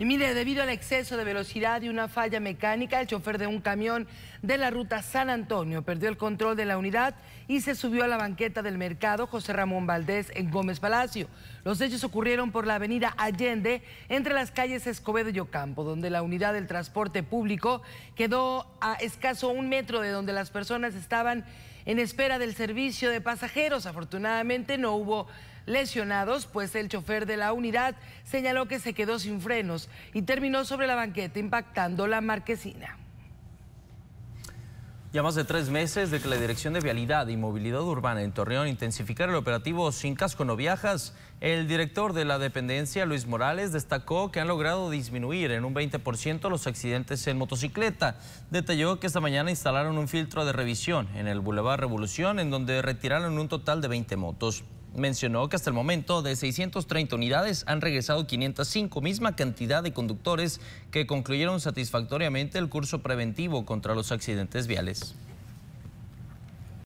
Y mire, debido al exceso de velocidad y una falla mecánica, el chofer de un camión de la ruta San Antonio perdió el control de la unidad y se subió a la banqueta del mercado José Ramón Valdés en Gómez Palacio. Los hechos ocurrieron por la avenida Allende entre las calles Escobedo y Ocampo, donde la unidad del transporte público quedó a escaso un metro de donde las personas estaban en espera del servicio de pasajeros. Afortunadamente no hubo lesionados, pues el chofer de la unidad señaló que se quedó sin frenos y terminó sobre la banqueta impactando la marquesina. Ya más de tres meses de que la Dirección de Vialidad y Movilidad Urbana en Torreón intensificara el operativo Sin Casco No Viajas, el director de la dependencia, Luis Morales, destacó que han logrado disminuir en un 20% los accidentes en motocicleta. Detalló que esta mañana instalaron un filtro de revisión en el Boulevard Revolución, en donde retiraron un total de 20 motos mencionó que hasta el momento de 630 unidades han regresado 505, misma cantidad de conductores que concluyeron satisfactoriamente el curso preventivo contra los accidentes viales.